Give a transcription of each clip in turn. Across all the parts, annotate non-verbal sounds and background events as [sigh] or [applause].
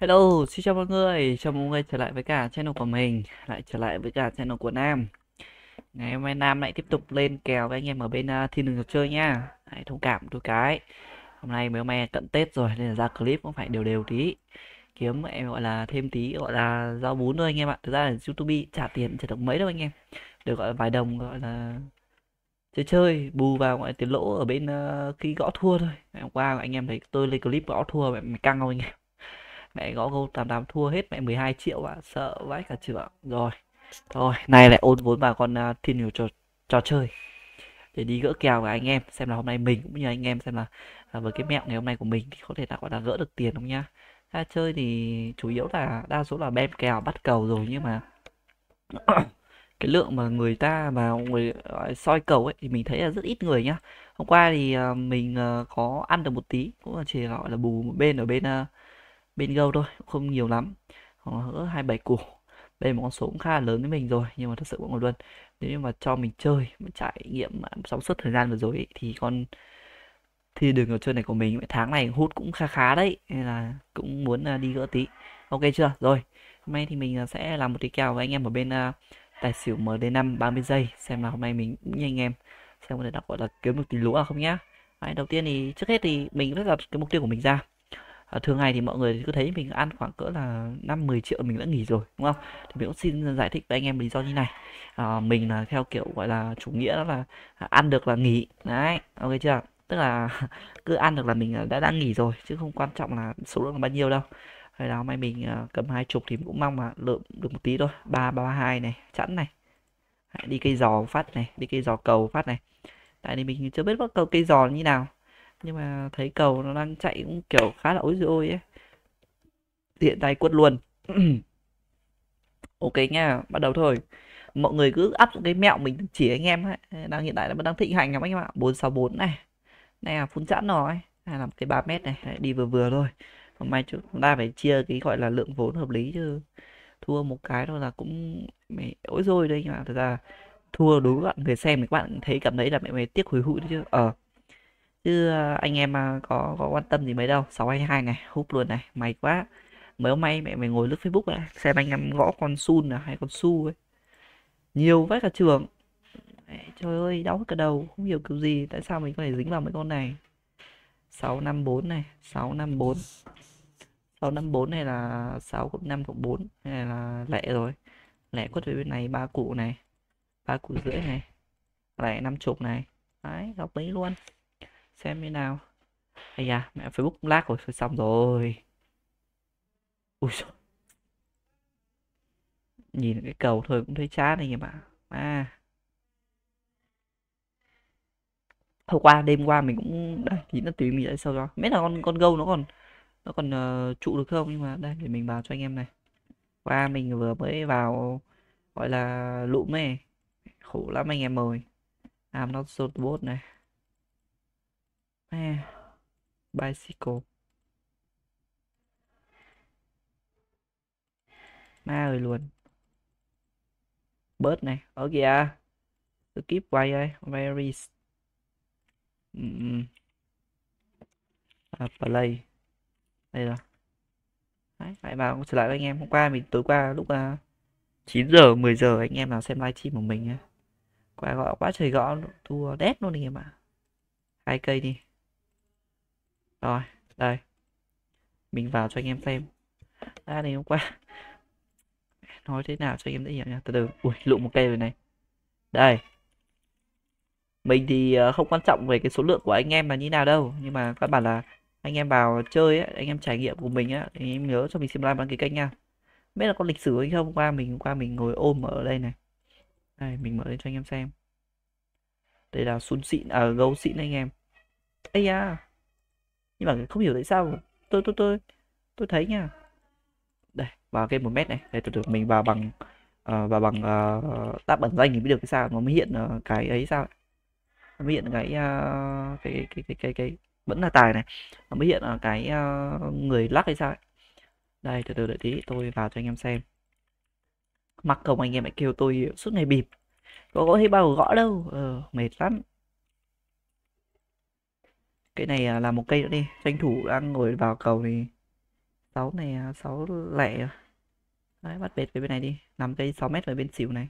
Hello, xin chào mọi người, chào mọi người trở lại với cả channel của mình, lại trở lại với cả channel của Nam Ngày hôm nay Nam lại tiếp tục lên kèo với anh em ở bên uh, thiên đường trò chơi nha Hãy thông cảm tôi cái Hôm nay mấy hôm nay cận Tết rồi nên là ra clip cũng phải đều đều tí Kiếm em gọi là thêm tí gọi là rau bún thôi anh em ạ Thực ra là Youtube trả tiền trả được mấy đâu anh em Được gọi là vài đồng gọi là chơi chơi bù vào gọi tiền lỗ ở bên uh, khi gõ thua thôi Ngày hôm qua anh em thấy tôi lên clip gõ thua mày, mày căng không anh em mẹ gõ gâu tám tám thua hết mẹ 12 triệu ạ sợ vãi cả trưởng rồi thôi nay lại ôn vốn bà con uh, thiên nhiều trò trò chơi để đi gỡ kèo với anh em xem là hôm nay mình cũng như anh em xem là, là với cái mẹo ngày hôm nay của mình thì có thể là gọi là gỡ được tiền không nhá ra chơi thì chủ yếu là đa số là bem kèo bắt cầu rồi nhưng mà [coughs] cái lượng mà người ta mà người soi cầu ấy thì mình thấy là rất ít người nhá hôm qua thì uh, mình uh, có ăn được một tí cũng là chỉ gọi là bù một bên ở bên uh, bên gâu thôi không nhiều lắm hoặc là hai bảy củ đây là một con số cũng khá là lớn với mình rồi nhưng mà thật sự bọn người luôn nếu như mà cho mình chơi mà trải nghiệm sóng suốt thời gian vừa rồi ấy, thì con thì đường trò chơi này của mình tháng này hút cũng khá khá đấy nên là cũng muốn à, đi gỡ tí ok chưa rồi hôm nay thì mình à, sẽ làm một tí kèo với anh em ở bên uh, tài xỉu md5 30 giây xem là hôm nay mình cũng nhanh em xem có thể đã gọi là kiếm được tí lúa không nhá đấy, đầu tiên thì trước hết thì mình rất là cái mục tiêu của mình ra à, thường ngày thì mọi người cứ thấy mình ăn khoảng cỡ là 5 10 triệu mình đã nghỉ rồi đúng không thì mình cũng xin giải thích với anh em lý do như này à, mình là theo kiểu gọi là chủ nghĩa đó là ăn được là nghỉ đấy ok chưa tức là [laughs] cứ ăn được là mình ờ, đã đang nghỉ rồi chứ không quan trọng là số lượng là bao nhiêu đâu hay đó may mình cầm hai chục thì cũng mong là lượm được một tí thôi ba ba hai này chẵn này đi cây giò phát này đi cây giò cầu phát này tại vì mình chưa biết bắt cầu cây giò như nào nhưng mà thấy cầu nó đang chạy cũng kiểu khá là ối rồi ôi ấy hiện tại quất luôn [clears throat] ok nha bắt đầu thôi mọi người cứ áp dụng cái mẹo mình chỉ anh em ấy đang hiện tại là đang thịnh hành lắm anh em ạ 464 này này là phun chẵn rồi này làm cái 3 mét này Đấy, đi vừa vừa thôi hôm mai chúng ta phải chia cái gọi là lượng vốn hợp lý chứ thua một cái thôi là cũng mày ối rồi đây nhưng mà thật ra thua đối với bạn người xem thì các bạn thấy cảm thấy là mẹ mày tiếc hối hụi đấy chứ ờ à chứ ờ, anh em mà có có quan tâm gì mấy đâu 622 này húp luôn này mày quá mấy hôm nay mẹ mày ngồi lướt facebook này xem anh em gõ con sun là hay con su ấy nhiều vách cả trường mẹ, trời ơi đau hết cả đầu không hiểu kiểu gì tại sao mình có thể dính vào mấy con này 654 này 654 654 này là 6 cộng 5 cộng 4 này là lẻ rồi lẻ quất về bên này ba cụ này ba cụ rưỡi này lẻ năm chục này đấy góc bấy luôn xem như nào ây da mẹ facebook lát rồi thôi xong rồi ui xôi. nhìn cái cầu thôi cũng thấy chán này mà à hôm qua đêm qua mình cũng đây thì nó tùy mình lại sâu cho biết là con con gâu nó còn nó còn uh, trụ được không nhưng mà đây để mình vào cho anh em này qua mình vừa mới vào gọi là lụm này khổ lắm anh em ơi làm nó sốt bốt này à, bicycle ma rồi luôn bớt này ở kìa skip quay đây very à, play đây rồi Đấy, lại vào trở lại với anh em hôm qua mình tối qua lúc uh, à, 9 giờ 10 giờ anh em nào xem livestream của mình á qua gọi quá trời gõ thua đét luôn anh em ạ hai cây đi rồi đây mình vào cho anh em xem đã à, thì hôm qua nói thế nào cho anh em dễ hiểu nha từ từ ui lụ một cây rồi này đây mình thì ờ, không quan trọng về cái số lượng của anh em là như nào đâu nhưng mà các bạn là anh em vào chơi ấy, anh em trải nghiệm của mình á anh em nhớ cho mình xem like đăng ký kênh nha biết là có lịch sử hay không qua mình qua mình ngồi ôm ở đây này đây mình mở lên cho anh em xem đây là sun xịn à gấu xịn anh em ấy à nhưng mà không hiểu tại sao tôi tôi tôi tôi thấy nha đây vào cái một mét này để tôi được mình vào bằng uh, vào bằng uh, ờ, tab ẩn danh thì mới được cái sao nó mới hiện uh, cái ấy sao nó mới hiện cái, uh, cái, cái, cái cái cái cái vẫn là tài này nó mới hiện uh, cái uh, người lắc hay sao ấy. đây từ từ đợi tí tôi vào cho anh em xem mặc không anh em lại kêu tôi suốt ngày bịp có có thấy bao gõ đâu ờ, mệt lắm cái này à, là một cây nữa đi, tranh thủ đang ngồi vào cầu thì sáu này à, sáu lẻ Đấy, bắt bệt về bên này đi, nằm cây 6 mét về bên xỉu này.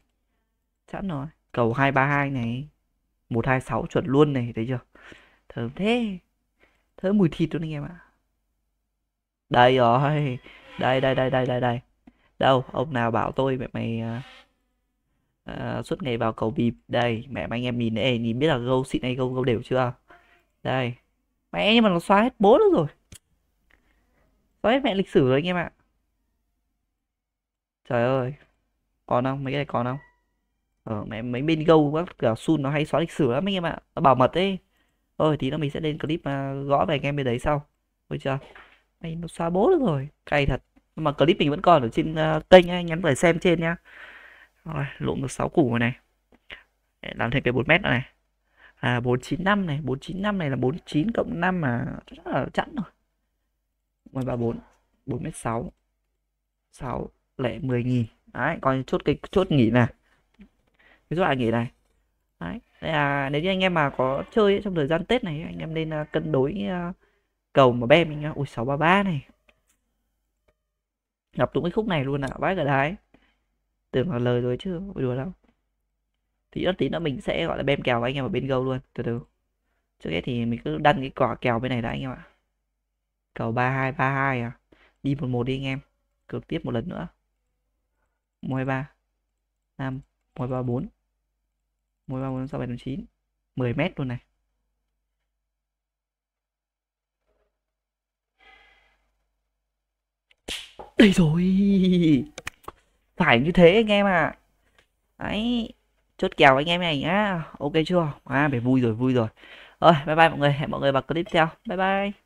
chẵn rồi, cầu 232 này, 126 chuẩn luôn này, thấy chưa? Thơm thế. Thơm mùi thịt luôn anh em ạ. Đây rồi. Đây đây đây đây đây đây. Đâu, ông nào bảo tôi mẹ mày à, à suốt ngày vào cầu bịp đây mẹ anh em nhìn ê nhìn biết là gâu xịn hay gâu gâu đều chưa đây mẹ nhưng mà nó xóa hết bố nó rồi xóa hết mẹ lịch sử rồi anh em ạ trời ơi còn không mấy cái này còn không ờ mẹ mấy bên go các cả sun nó hay xóa lịch sử lắm anh em ạ nó bảo mật ấy ơi tí nữa mình sẽ lên clip mà gõ về anh em bên đấy sau được chưa mày nó xóa bố được rồi cay thật nhưng mà clip mình vẫn còn ở trên uh, kênh anh nhắn về xem trên nhá rồi lộn được sáu củ rồi này để làm thêm cái 4 mét nữa này à 495 này 495 này là 49 cộng 5 mà rất là chẵn rồi 134 46 6 lẻ 10 nghìn đấy còn chốt cái chốt nghỉ này cái chốt nghỉ này đấy là nếu như anh em mà có chơi ấy, trong thời gian Tết này anh em nên uh, cân đối uh, cầu mà bem mình nhá ui 633 này gặp đúng cái khúc này luôn ạ à. vãi cả đái tưởng là lời rồi chứ đùa đâu thì rất tí nữa mình sẽ gọi là bem kèo với anh em ở bên gâu luôn từ từ trước hết thì mình cứ đăn cái quả kèo bên này đã anh em ạ cầu ba hai ba hai à đi một một đi anh em cược tiếp một lần nữa một hai ba năm một ba bốn một ba bốn sáu bảy tám chín mười mét luôn này đây rồi phải như thế anh em ạ à. đấy chốt kèo anh em này nhá ok chưa à phải vui rồi vui rồi rồi bye bye mọi người hẹn mọi người vào clip tiếp theo bye bye